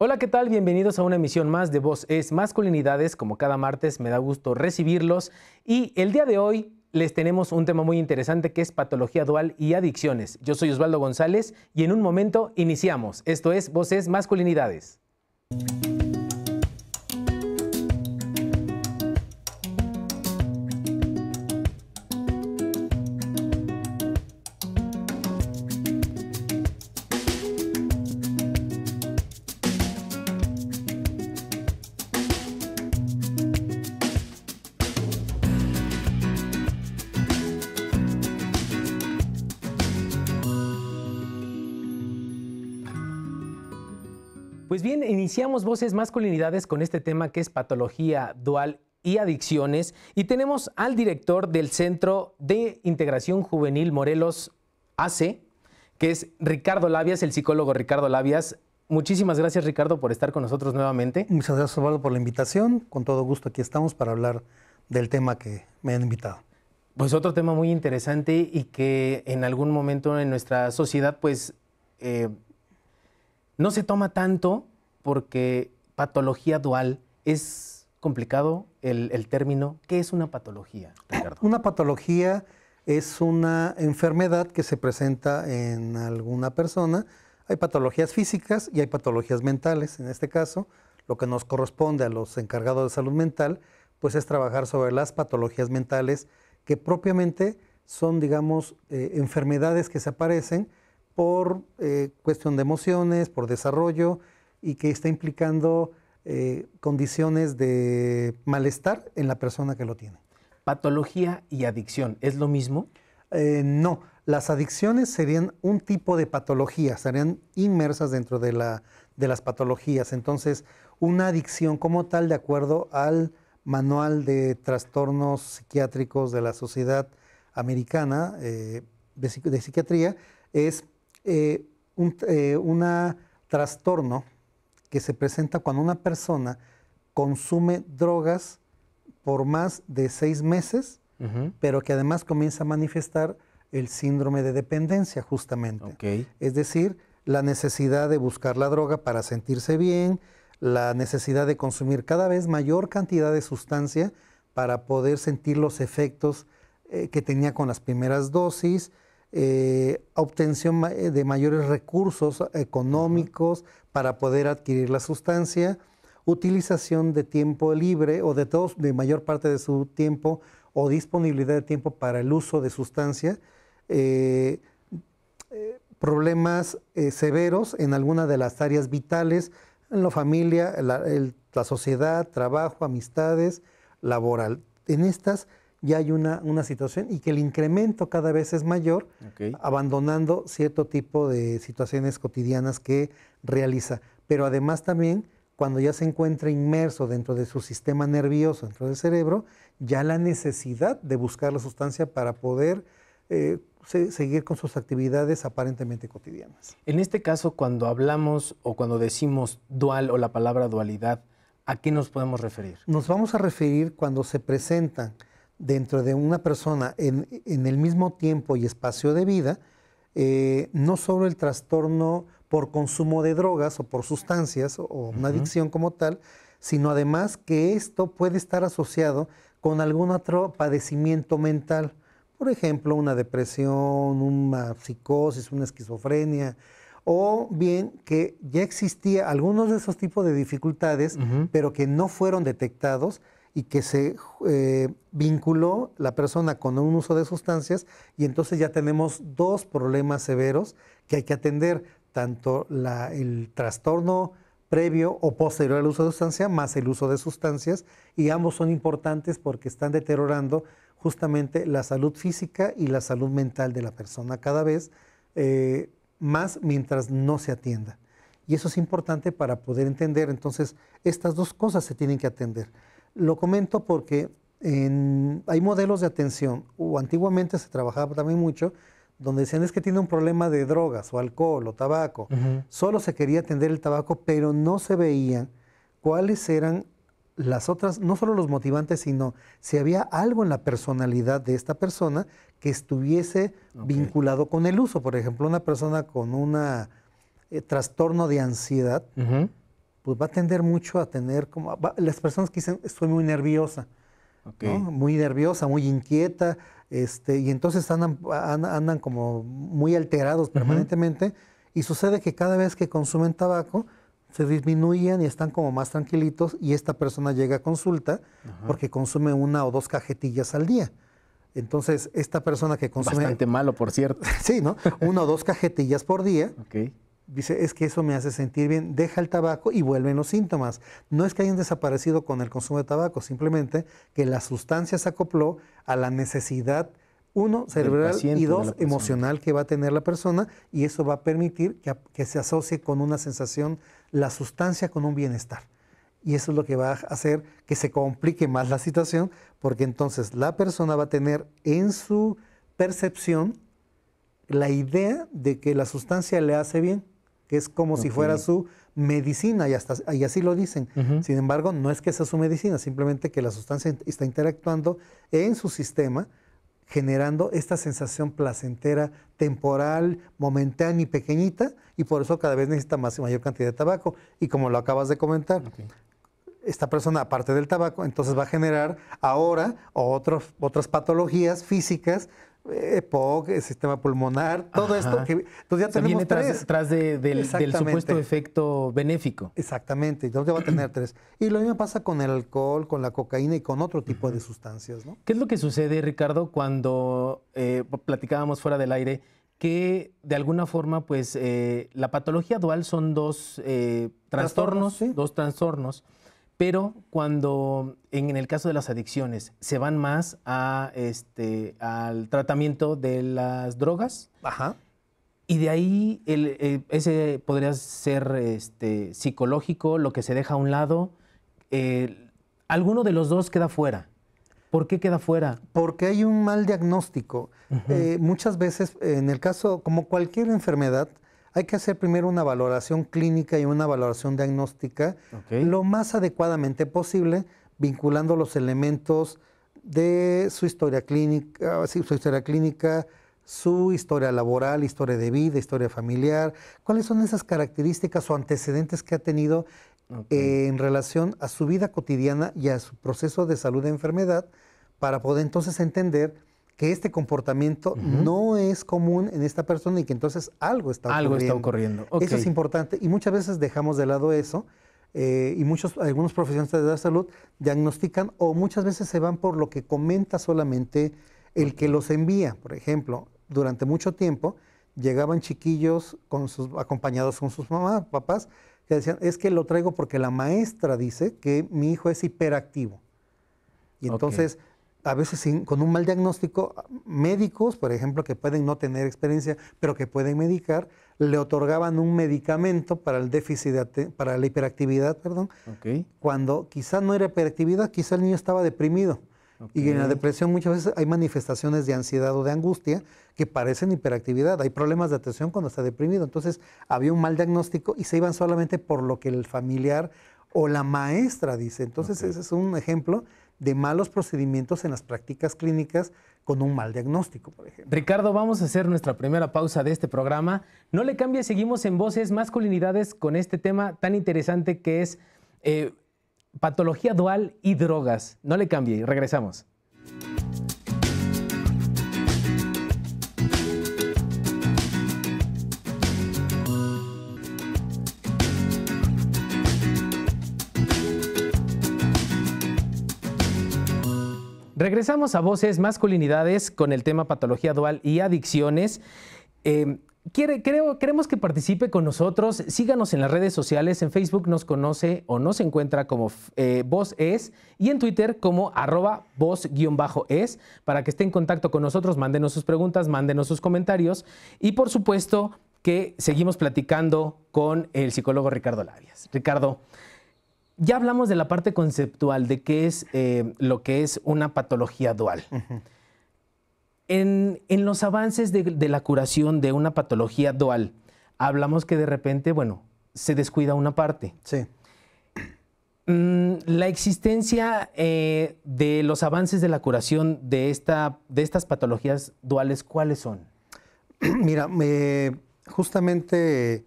Hola, ¿qué tal? Bienvenidos a una emisión más de Voz es Masculinidades. Como cada martes, me da gusto recibirlos. Y el día de hoy les tenemos un tema muy interesante que es patología dual y adicciones. Yo soy Osvaldo González y en un momento iniciamos. Esto es Voces Masculinidades. Pues bien, iniciamos Voces Masculinidades con este tema que es patología dual y adicciones y tenemos al director del Centro de Integración Juvenil Morelos AC, que es Ricardo Labias, el psicólogo Ricardo Labias. Muchísimas gracias Ricardo por estar con nosotros nuevamente. Muchas gracias Osvaldo por la invitación. Con todo gusto aquí estamos para hablar del tema que me han invitado. Pues otro tema muy interesante y que en algún momento en nuestra sociedad pues eh, no se toma tanto porque patología dual es complicado el, término. ¿Qué es una patología, Una patología es una enfermedad que se presenta en alguna persona. Hay patologías físicas y hay patologías mentales. En este caso, lo que nos corresponde a los encargados de salud mental, pues es trabajar sobre las patologías mentales que propiamente son, digamos, eh, enfermedades que se aparecen por eh, cuestión de emociones, por desarrollo y que está implicando eh, condiciones de malestar en la persona que lo tiene. Patología y adicción, ¿es lo mismo? Eh, no, las adicciones serían un tipo de patología, serían inmersas dentro de, la, de las patologías. Entonces, una adicción como tal, de acuerdo al manual de trastornos psiquiátricos de la Sociedad Americana de, de Psiquiatría, es eh, un eh, una trastorno que se presenta cuando una persona consume drogas por más de seis meses, pero que además comienza a manifestar el síndrome de dependencia, justamente. Es decir, la necesidad de buscar la droga para sentirse bien, la necesidad de consumir cada vez mayor cantidad de sustancia para poder sentir los efectos eh, que tenía con las primeras dosis, eh, obtención eh, de mayores recursos económicos para poder adquirir la sustancia, utilización de tiempo libre o de, de mayor parte de su tiempo o disponibilidad de tiempo para el uso de sustancia, eh, problemas severos en alguna de las áreas vitales, en la familia, la, la sociedad, trabajo, amistades, laboral. En estas ya hay una, situación y que el incremento cada vez es mayor, abandonando cierto tipo de situaciones cotidianas que realiza. Pero además también, cuando ya se encuentra inmerso dentro de su sistema nervioso, dentro del cerebro, ya la necesidad de buscar la sustancia para poder eh, seguir con sus actividades aparentemente cotidianas. En este caso, cuando hablamos o cuando decimos dual o la palabra dualidad, ¿a qué nos podemos referir? Nos vamos a referir cuando se presentan dentro de una persona en, el mismo tiempo y espacio de vida, eh, no solo el trastorno por consumo de drogas o por sustancias o, una adicción como tal, sino además que esto puede estar asociado con algún otro padecimiento mental, por ejemplo, una depresión, una psicosis, una esquizofrenia, o bien que ya existía algunos de esos tipos de dificultades, pero que no fueron detectados, y que se eh, vinculó la persona con un uso de sustancias y entonces ya tenemos dos problemas severos que hay que atender, tanto el trastorno previo o posterior al uso de sustancia más el uso de sustancias y ambos son importantes porque están deteriorando justamente la salud física y la salud mental de la persona cada vez eh, más mientras no se atienda. Y eso es importante para poder entender, entonces estas dos cosas se tienen que atender. Lo comento porque hay modelos de atención, o antiguamente se trabajaba también mucho, donde decían es que tiene un problema de drogas o alcohol o tabaco. Solo se quería atender el tabaco, pero no se veían cuáles eran las otras, no solo los motivantes, sino si había algo en la personalidad de esta persona que estuviese vinculado con el uso. Por ejemplo, una persona con un eh, trastorno de ansiedad pues va a tender mucho a tener como las personas que dicen estoy muy nerviosa, muy nerviosa, muy inquieta, este, y entonces andan, andan como muy alterados permanentemente, y sucede que cada vez que consumen tabaco, se disminuyen y están como más tranquilitos y esta persona llega a consulta porque consume una o dos cajetillas al día. Entonces, esta persona que consume... Bastante malo, por cierto. sí, ¿no? Una o dos cajetillas por día. Okay dice, es que eso me hace sentir bien, deja el tabaco y vuelven los síntomas. No es que hayan desaparecido con el consumo de tabaco, simplemente que la sustancia se acopló a la necesidad, uno, cerebral y dos, emocional que va a tener la persona y eso va a permitir que se asocie con una sensación la sustancia con un bienestar. Y eso es lo que va a hacer que se complique más la situación, porque entonces la persona va a tener en su percepción la idea de que la sustancia le hace bien que es como si fuera su medicina y, así lo dicen. Sin embargo, no es que sea su medicina, simplemente que la sustancia está interactuando en su sistema generando esta sensación placentera, temporal, momentánea y pequeñita, y por eso cada vez necesita más y mayor cantidad de tabaco. Y como lo acabas de comentar, esta persona, aparte del tabaco, entonces va a generar ahora otras patologías físicas EPOC, eh, sistema pulmonar, todo esto. entonces ya tenemos tres. Tras del, supuesto efecto benéfico. Exactamente, entonces ya va a tener tres. Y lo mismo pasa con el alcohol, con la cocaína y con otro tipo de sustancias. ¿Qué es lo que sucede, Ricardo, cuando eh, platicábamos fuera del aire que de alguna forma, pues, eh, la patología dual son dos trastornos, dos trastornos pero cuando, en el caso de las adicciones, se van más a, este, al tratamiento de las drogas. Ajá. Y de ahí ese podría ser este, psicológico, lo que se deja a un lado. Eh, alguno de los dos queda fuera. ¿Por qué queda fuera? Porque hay un mal diagnóstico. Eh, muchas veces, en el caso, como cualquier enfermedad, hay que hacer primero una valoración clínica y una valoración diagnóstica lo más adecuadamente posible, vinculando los elementos de su historia clínica, ah, su historia clínica, su historia laboral, historia de vida, historia familiar, cuáles son esas características o antecedentes que ha tenido eh, en relación a su vida cotidiana y a su proceso de salud de enfermedad, para poder entonces entender que este comportamiento no es común en esta persona y que entonces algo está ocurriendo. Algo está ocurriendo. Eso es importante y muchas veces dejamos de lado eso eh, y muchos, algunos profesionales de la salud diagnostican o muchas veces se van por lo que comenta solamente el que los envía. Por ejemplo, durante mucho tiempo llegaban chiquillos con sus, acompañados con sus mamás, papás, que decían, es que lo traigo porque la maestra dice que mi hijo es hiperactivo. Y entonces a veces con un mal diagnóstico, médicos, por ejemplo, que pueden no tener experiencia, pero que pueden medicar, le otorgaban un medicamento para el déficit, para la hiperactividad, perdón, cuando quizá no era hiperactividad, quizá el niño estaba deprimido. Y en la depresión muchas veces hay manifestaciones de ansiedad o de angustia que parecen hiperactividad. Hay problemas de atención cuando está deprimido. Entonces había un mal diagnóstico y se iban solamente por lo que el familiar o la maestra dice. Entonces ese es un ejemplo de malos procedimientos en las prácticas clínicas con un mal diagnóstico, por ejemplo. Ricardo, vamos a hacer nuestra primera pausa de este programa. No le cambie, seguimos en Voces Masculinidades con este tema tan interesante que es eh, patología dual y drogas. No le cambie, regresamos. Regresamos a Voces Masculinidades con el tema patología dual y adicciones. Em, creo, queremos que participe con nosotros. Síganos en las redes sociales. En Facebook nos conoce o nos encuentra como eh, y en Twitter como arroba voz-es para que esté en contacto con nosotros. Mándenos sus preguntas, mándenos sus comentarios y por supuesto que seguimos platicando con el psicólogo Ricardo Lavias. Ricardo, ya hablamos de la parte conceptual, de qué es eh, lo que es una patología dual. en, los avances de, la curación de una patología dual, hablamos que de repente, bueno, se descuida una parte. Sí. Mm, la existencia eh, de los avances de la curación de, esta, de estas patologías duales, ¿cuáles son? Mira, justamente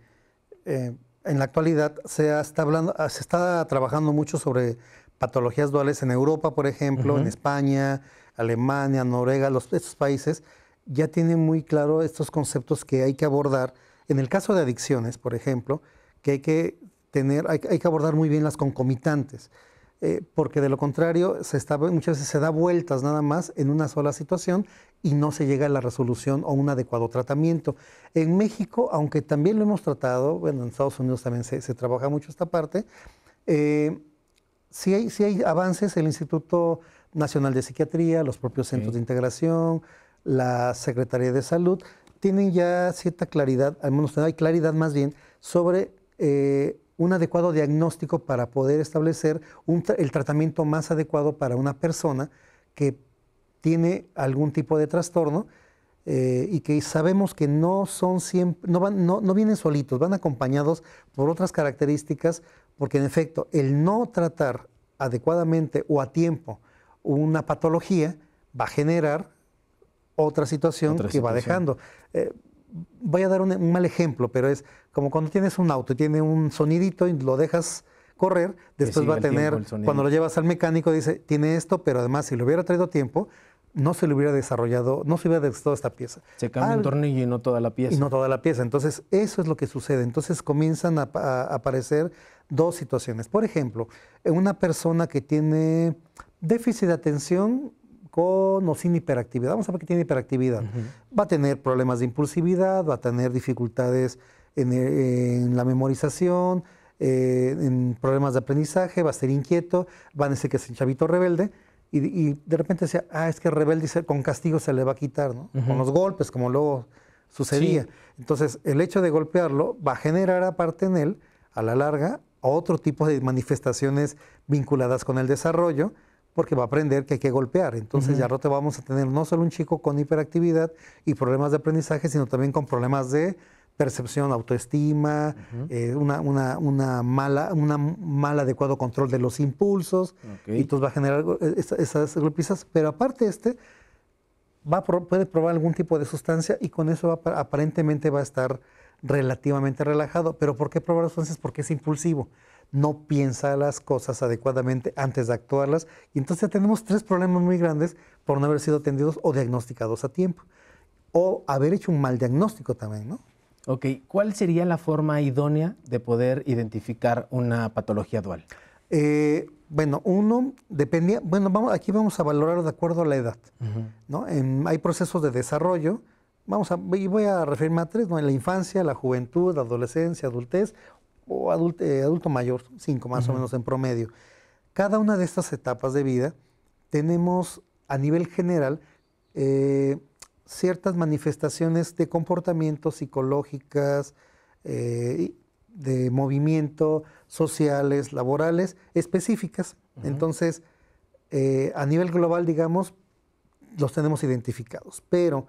eh, en la actualidad se está, hablando, se está trabajando mucho sobre patologías duales en Europa, por ejemplo, en España, Alemania, Noruega, los, estos países ya tienen muy claro estos conceptos que hay que abordar. En el caso de adicciones, por ejemplo, que hay que tener, hay que abordar muy bien las concomitantes. Eh, porque de lo contrario se está, muchas veces se da vueltas nada más en una sola situación y no se llega a la resolución o un adecuado tratamiento. En México, aunque también lo hemos tratado, bueno, en Estados Unidos también se, trabaja mucho esta parte, eh, sí, hay, sí hay avances, el Instituto Nacional de Psiquiatría, los propios centros de integración, la Secretaría de Salud, tienen ya cierta claridad, al menos hay claridad más bien, sobre eh, un adecuado diagnóstico para poder establecer el tratamiento más adecuado para una persona que tiene algún tipo de trastorno eh, y que sabemos que no son siempre, no, van, no, vienen solitos, van acompañados por otras características, porque en efecto, el no tratar adecuadamente o a tiempo una patología va a generar otra situación que va dejando. Eh, voy a dar un, mal ejemplo, pero es como cuando tienes un auto, y tiene un sonidito y lo dejas correr, después va a tener, cuando lo llevas al mecánico, dice, tiene esto, pero además si lo hubiera traído tiempo, no se le hubiera desarrollado, no se hubiera desarrollado esta pieza. Se cambia un tornillo y no toda la pieza. no toda la pieza. Entonces, eso es lo que sucede. Entonces comienzan a aparecer dos situaciones. Por ejemplo, una persona que tiene déficit de atención con o sin hiperactividad. Vamos a ver qué tiene hiperactividad. Va a tener problemas de impulsividad, va a tener dificultades en, eh, la memorización, eh, en problemas de aprendizaje, va a ser inquieto, va a decir que es un chavito rebelde. Y, de repente decía, ah, es que rebelde con castigo se le va a quitar, Con los golpes, como luego sucedía. Entonces, el hecho de golpearlo va a generar aparte en él, a la larga, otro tipo de manifestaciones vinculadas con el desarrollo, porque va a aprender que hay que golpear. Entonces ya no te vamos a tener no solo un chico con hiperactividad y problemas de aprendizaje, sino también con problemas de percepción, autoestima, eh, una, mala, una mal adecuado control de los impulsos, y entonces va a generar esas, golpizas. Pero aparte este, va puede probar algún tipo de sustancia y con eso aparentemente va a estar relativamente relajado. ¿Pero por qué probar sustancias? Porque es impulsivo no piensa las cosas adecuadamente antes de actuarlas. Y entonces tenemos tres problemas muy grandes por no haber sido atendidos o diagnosticados a tiempo. O haber hecho un mal diagnóstico también, ¿no? Ok, ¿cuál sería la forma idónea de poder identificar una patología dual? Eh, bueno, uno dependía, bueno, vamos, aquí vamos a valorar de acuerdo a la edad, ¿no? hay procesos de desarrollo, vamos a, y voy a referirme a tres, ¿no? En la infancia, la juventud, la adolescencia, adultez o eh, adulto, mayor, cinco más o menos en promedio. Cada una de estas etapas de vida tenemos a nivel general eh, ciertas manifestaciones de comportamientos psicológicas, eh, de movimiento, sociales, laborales, específicas. Entonces, a nivel global, digamos, los tenemos identificados. Pero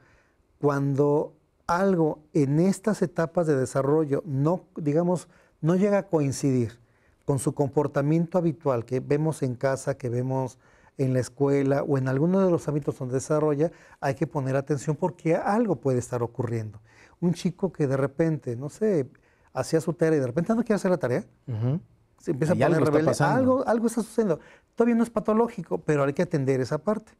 cuando algo en estas etapas de desarrollo no, digamos, no llega a coincidir con su comportamiento habitual que vemos en casa, que vemos en la escuela o en alguno de los ámbitos donde desarrolla, hay que poner atención porque algo puede estar ocurriendo. Un chico que de repente, no sé, hacía su tarea y de repente no quiere hacer la tarea, se empieza a poner algo rebelde. Algo, algo está sucediendo. Todavía no es patológico, pero hay que atender esa parte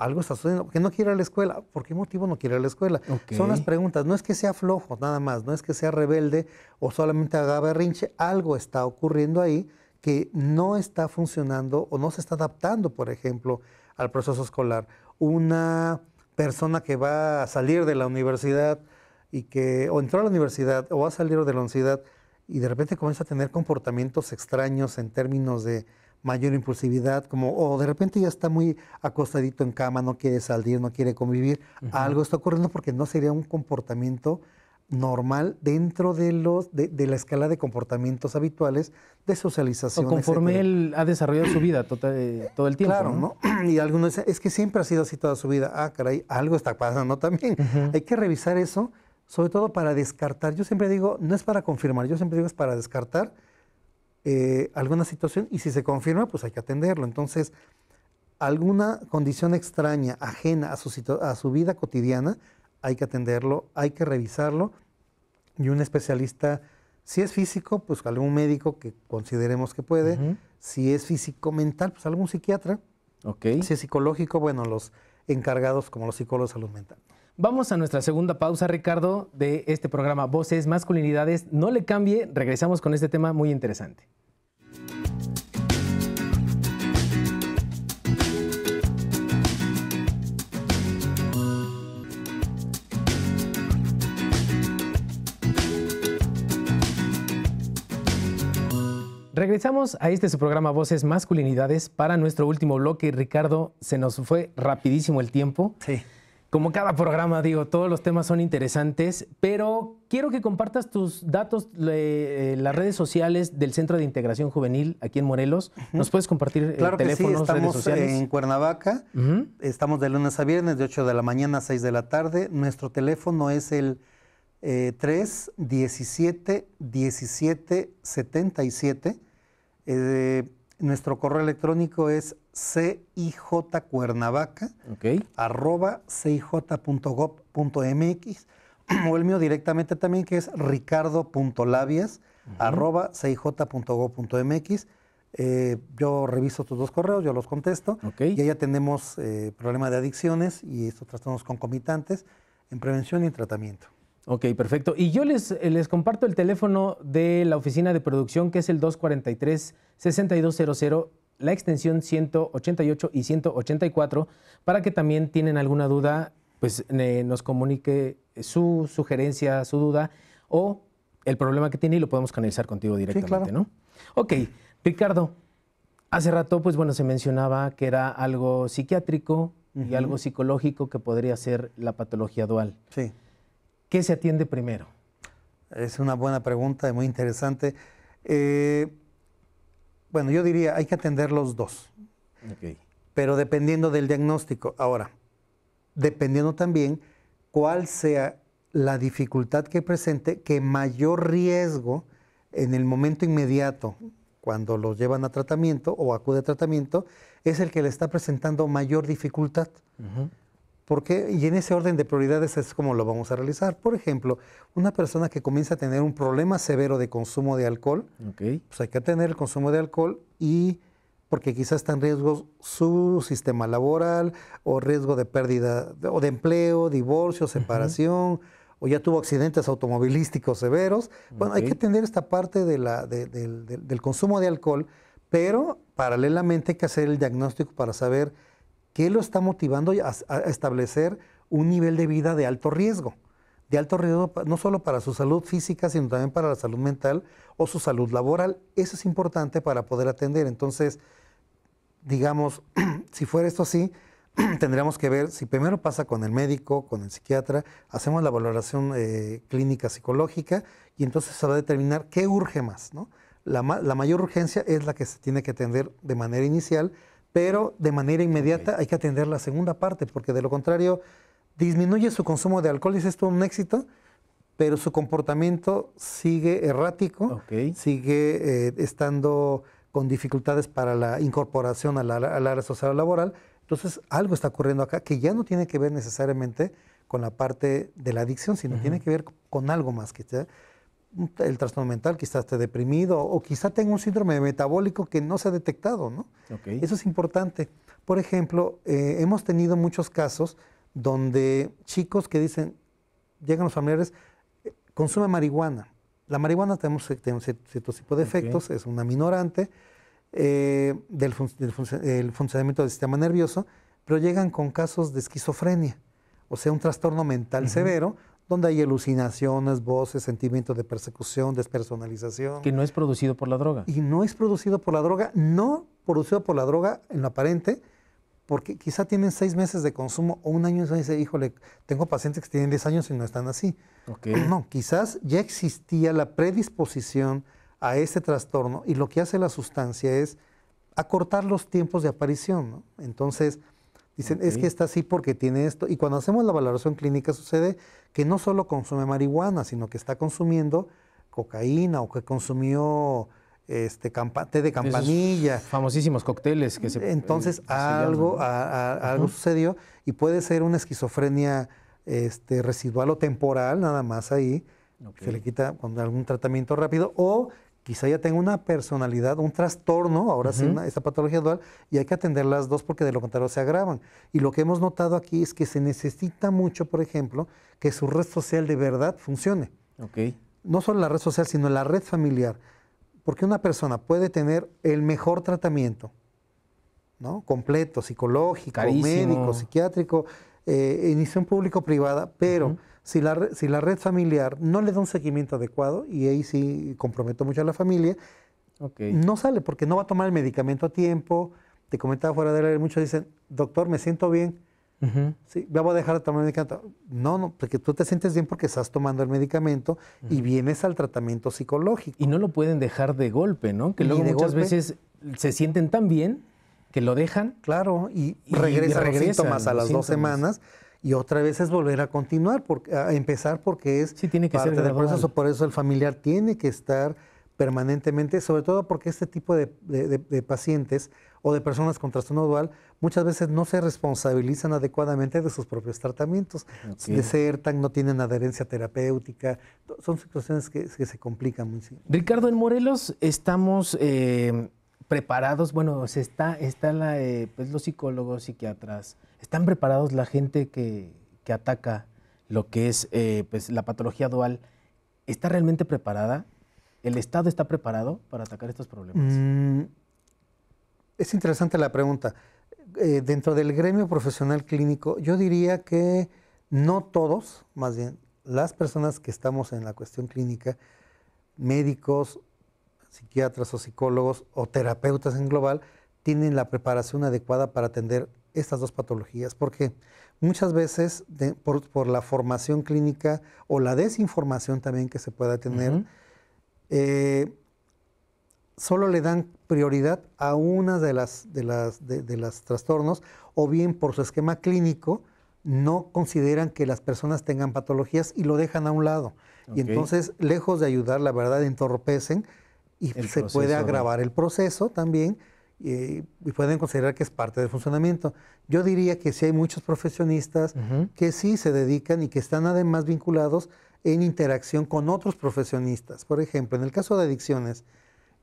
algo está sucediendo, porque no quiere ir a la escuela, ¿por qué motivo no quiere ir a la escuela? Son las preguntas, no es que sea flojo nada más, no es que sea rebelde o solamente haga berrinche, algo está ocurriendo ahí que no está funcionando o no se está adaptando, por ejemplo, al proceso escolar. Una persona que va a salir de la universidad y que o entró a la universidad o va a salir de la universidad y de repente comienza a tener comportamientos extraños en términos de mayor impulsividad, como, o de repente ya está muy acostadito en cama, no quiere salir, no quiere convivir, algo está ocurriendo porque no sería un comportamiento normal dentro de, los, de, la escala de comportamientos habituales de socialización. O conforme él ha desarrollado su vida tota, eh, todo el tiempo. Claro, ¿no? Y algunos es que siempre ha sido así toda su vida. Ah, caray, algo está pasando también. Hay que revisar eso, sobre todo para descartar. Yo siempre digo, no es para confirmar, yo siempre digo es para descartar eh, alguna situación y si se confirma, pues hay que atenderlo. Entonces, alguna condición extraña, ajena a su, a su vida cotidiana, hay que atenderlo, hay que revisarlo y un especialista, si es físico, pues algún médico que consideremos que puede, si es físico-mental, pues algún psiquiatra, okay. si es psicológico, bueno, los encargados como los psicólogos de salud mental. Vamos a nuestra segunda pausa, Ricardo, de este programa Voces, Masculinidades. No le cambie, regresamos con este tema muy interesante. Regresamos a este su programa Voces Masculinidades para nuestro último bloque. Ricardo, se nos fue rapidísimo el tiempo. Sí. Como cada programa, digo, todos los temas son interesantes, pero quiero que compartas tus datos, eh, las redes sociales del Centro de Integración Juvenil aquí en Morelos. ¿Nos puedes compartir eh, claro teléfono, sí, estamos En Cuernavaca, estamos de lunes a viernes, de 8 de la mañana a 6 de la tarde. Nuestro teléfono es el eh, 3 17 eh, nuestro correo electrónico es cijcuernavaca, arroba cij.gov.mx o el mío directamente también que es ricardo.labias, arroba cij.gov.mx. Eh, yo reviso tus dos correos, yo los contesto. Y ahí tenemos eh, problemas de adicciones y estos trastornos concomitantes en prevención y tratamiento. Ok, perfecto. Y yo les, eh, les comparto el teléfono de la oficina de producción, que es el 243-6200 la extensión 188 y 184 para que también tienen alguna duda, pues nos comunique su sugerencia, su duda o el problema que tiene y lo podemos canalizar contigo directamente, ¿no? Ok, Ricardo, hace rato, pues bueno, se mencionaba que era algo psiquiátrico y algo psicológico que podría ser la patología dual. Sí. ¿Qué se atiende primero? Es una buena pregunta, muy interesante. Eh, bueno, yo diría, hay que atender los dos. Pero dependiendo del diagnóstico. Ahora, dependiendo también cuál sea la dificultad que presente, que mayor riesgo en el momento inmediato, cuando lo llevan a tratamiento o acude a tratamiento, es el que le está presentando mayor dificultad. Porque, y en ese orden de prioridades es como lo vamos a realizar. Por ejemplo, una persona que comienza a tener un problema severo de consumo de alcohol, pues hay que atender el consumo de alcohol y porque quizás está en riesgo su sistema laboral o riesgo de pérdida o de empleo, divorcio, separación, o ya tuvo accidentes automovilísticos severos. Bueno, hay que atender esta parte del consumo de alcohol, pero paralelamente hay que hacer el diagnóstico para saber ¿Qué lo está motivando a, establecer un nivel de vida de alto riesgo? De alto riesgo no solo para su salud física, sino también para la salud mental o su salud laboral. Eso es importante para poder atender. Entonces, digamos, si fuera esto así, tendríamos que ver si primero pasa con el médico, con el psiquiatra, hacemos la valoración eh, clínica psicológica y entonces se va a determinar qué urge más. ¿no? la mayor urgencia es la que se tiene que atender de manera inicial pero de manera inmediata hay que atender la segunda parte, porque de lo contrario disminuye su consumo de alcohol, y es todo un éxito, pero su comportamiento sigue errático, sigue eh, estando con dificultades para la incorporación a la, a la área social laboral. Entonces, algo está ocurriendo acá que ya no tiene que ver necesariamente con la parte de la adicción, sino tiene que ver con algo más que el trastorno mental, quizás esté deprimido o quizá tenga un síndrome metabólico que no se ha detectado, ¿no? Eso es importante. Por ejemplo, eh, hemos tenido muchos casos donde chicos que dicen, llegan los familiares, eh, consumen consume marihuana. La marihuana tenemos, un eh, cierto tipo de efectos, es un minorante del, funcionamiento del sistema nervioso, pero llegan con casos de esquizofrenia, o sea, un trastorno mental severo donde hay alucinaciones, voces, sentimientos de persecución, despersonalización. Que no es producido por la droga. Y no es producido por la droga, no producido por la droga en lo aparente, porque quizá tienen seis meses de consumo o un año y dice, híjole, tengo pacientes que tienen diez años y no están así. No, quizás ya existía la predisposición a ese trastorno y lo que hace la sustancia es acortar los tiempos de aparición. ¿no? Entonces, Dicen, es que está así porque tiene esto. Y cuando hacemos la valoración clínica sucede que no solo consume marihuana, sino que está consumiendo cocaína o que consumió este, té de campanilla. famosísimos cócteles que se... Eh, Entonces algo, algo sucedió y puede ser una esquizofrenia este, residual o temporal, nada más ahí. Se le quita con algún tratamiento rápido o quizá ya tenga una personalidad, un trastorno, ahora sí, una, patología dual, y hay que atender las dos porque de lo contrario se agravan. Y lo que hemos notado aquí es que se necesita mucho, por ejemplo, que su red social de verdad funcione. No solo la red social, sino la red familiar. Porque una persona puede tener el mejor tratamiento, ¿no? Completo, psicológico, médico, psiquiátrico, eh, público-privada, pero si la, si la red familiar no le da un seguimiento adecuado, y ahí sí comprometo mucho a la familia, no sale porque no va a tomar el medicamento a tiempo. Te comentaba fuera del aire, muchos dicen, doctor, me siento bien. Uh a dejar de tomar el medicamento. No, no, porque tú te sientes bien porque estás tomando el medicamento y vienes al tratamiento psicológico. Y no lo pueden dejar de golpe, ¿no? Que luego muchas veces se sienten tan bien que lo dejan. Claro, y, regresan, a las dos semanas y otra vez es volver a continuar, porque, a empezar porque es sí, parte ser del proceso. Por eso el familiar tiene que estar permanentemente, sobre todo porque este tipo de, de, pacientes o de personas con trastorno dual muchas veces no se responsabilizan adecuadamente de sus propios tratamientos, desertan, no tienen adherencia terapéutica, son situaciones que, se complican muchísimo. Ricardo, en Morelos estamos eh, preparados, bueno, se está, está la, eh, pues los psicólogos, psiquiatras, ¿Están preparados la gente que, ataca lo que es eh, pues, la patología dual? ¿Está realmente preparada? ¿El Estado está preparado para atacar estos problemas? Mm, es interesante la pregunta. Eh, dentro del gremio profesional clínico, yo diría que no todos, más bien las personas que estamos en la cuestión clínica, médicos, psiquiatras o psicólogos o terapeutas en global, tienen la preparación adecuada para atender estas dos patologías, porque muchas veces por, la formación clínica o la desinformación también que se pueda tener, eh, solo le dan prioridad a una de las, de las, de, las trastornos o bien por su esquema clínico no consideran que las personas tengan patologías y lo dejan a un lado. Y entonces, lejos de ayudar, la verdad, entorpecen y se puede agravar el proceso también eh, y, pueden considerar que es parte del funcionamiento. Yo diría que sí hay muchos profesionistas que sí se dedican y que están además vinculados en interacción con otros profesionistas. Por ejemplo, en el caso de adicciones,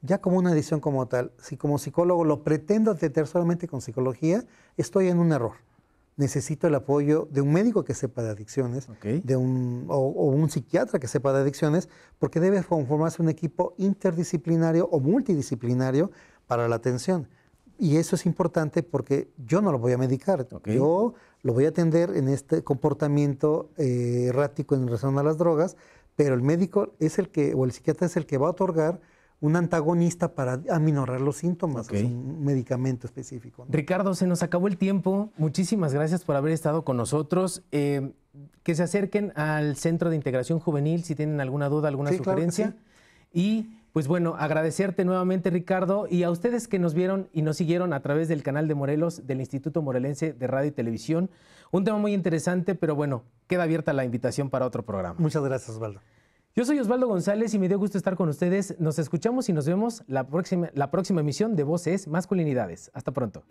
ya como una adicción como tal, si como psicólogo lo pretendo atender solamente con psicología, estoy en un error. Necesito el apoyo de un médico que sepa de adicciones, de un, o, un psiquiatra que sepa de adicciones, porque debe conformarse un equipo interdisciplinario o multidisciplinario para la atención. Y eso es importante porque yo no lo voy a medicar. Yo lo voy a atender en este comportamiento eh, errático en relación a las drogas, pero el médico es el que, o el psiquiatra es el que va a otorgar un antagonista para aminorar los síntomas, es un medicamento específico. Ricardo, se nos acabó el tiempo. Muchísimas gracias por haber estado con nosotros. Eh, que se acerquen al Centro de Integración Juvenil si tienen alguna duda, alguna sugerencia. Pues bueno, agradecerte nuevamente Ricardo y a ustedes que nos vieron y nos siguieron a través del canal de Morelos del Instituto Morelense de Radio y Televisión. Un tema muy interesante, pero bueno, queda abierta la invitación para otro programa. Muchas gracias Osvaldo. Yo soy Osvaldo González y me dio gusto estar con ustedes. Nos escuchamos y nos vemos la próxima, la próxima emisión de Voces Masculinidades. Hasta pronto.